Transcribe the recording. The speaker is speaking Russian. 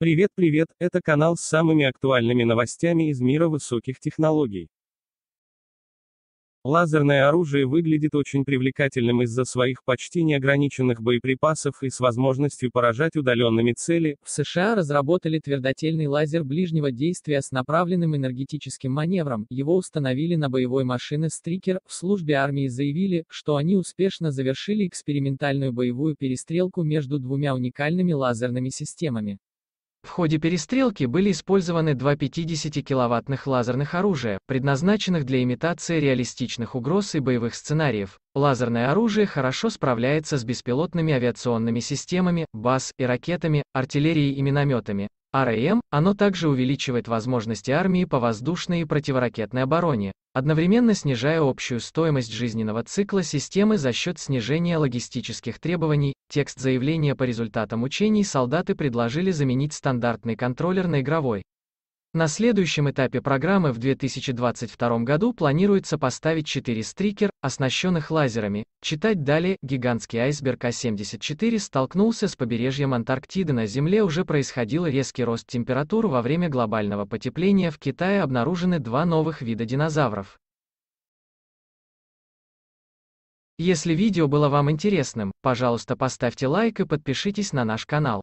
Привет, привет, это канал с самыми актуальными новостями из мира высоких технологий. Лазерное оружие выглядит очень привлекательным из-за своих почти неограниченных боеприпасов и с возможностью поражать удаленными цели. В США разработали твердотельный лазер ближнего действия с направленным энергетическим маневром. Его установили на боевой машине «Стрикер». В службе армии заявили, что они успешно завершили экспериментальную боевую перестрелку между двумя уникальными лазерными системами. В ходе перестрелки были использованы два 50-киловаттных лазерных оружия, предназначенных для имитации реалистичных угроз и боевых сценариев. Лазерное оружие хорошо справляется с беспилотными авиационными системами, БАС и ракетами, артиллерией и минометами, а РМ, оно также увеличивает возможности армии по воздушной и противоракетной обороне, одновременно снижая общую стоимость жизненного цикла системы за счет снижения логистических требований. Текст заявления по результатам учений солдаты предложили заменить стандартный контроллер на игровой, на следующем этапе программы в 2022 году планируется поставить 4 стрикер, оснащенных лазерами. Читать далее, гигантский айсберг А-74 столкнулся с побережьем Антарктиды на Земле уже происходил резкий рост температур во время глобального потепления в Китае обнаружены два новых вида динозавров. Если видео было вам интересным, пожалуйста поставьте лайк и подпишитесь на наш канал.